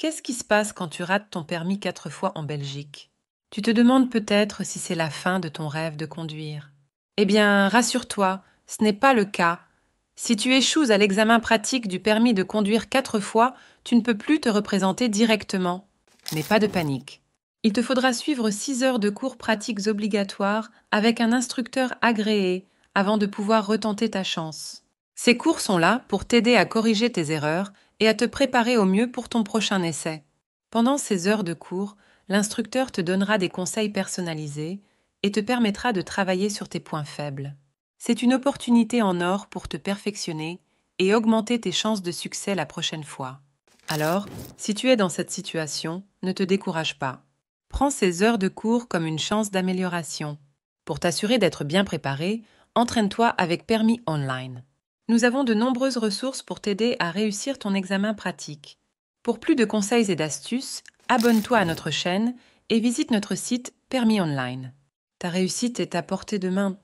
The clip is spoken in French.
Qu'est-ce qui se passe quand tu rates ton permis quatre fois en Belgique Tu te demandes peut-être si c'est la fin de ton rêve de conduire. Eh bien, rassure-toi, ce n'est pas le cas. Si tu échoues à l'examen pratique du permis de conduire quatre fois, tu ne peux plus te représenter directement. Mais pas de panique. Il te faudra suivre six heures de cours pratiques obligatoires avec un instructeur agréé avant de pouvoir retenter ta chance. Ces cours sont là pour t'aider à corriger tes erreurs et à te préparer au mieux pour ton prochain essai. Pendant ces heures de cours, l'instructeur te donnera des conseils personnalisés et te permettra de travailler sur tes points faibles. C'est une opportunité en or pour te perfectionner et augmenter tes chances de succès la prochaine fois. Alors, si tu es dans cette situation, ne te décourage pas. Prends ces heures de cours comme une chance d'amélioration. Pour t'assurer d'être bien préparé, entraîne-toi avec Permis Online. Nous avons de nombreuses ressources pour t'aider à réussir ton examen pratique. Pour plus de conseils et d'astuces, abonne-toi à notre chaîne et visite notre site Permis Online. Ta réussite est à portée de main.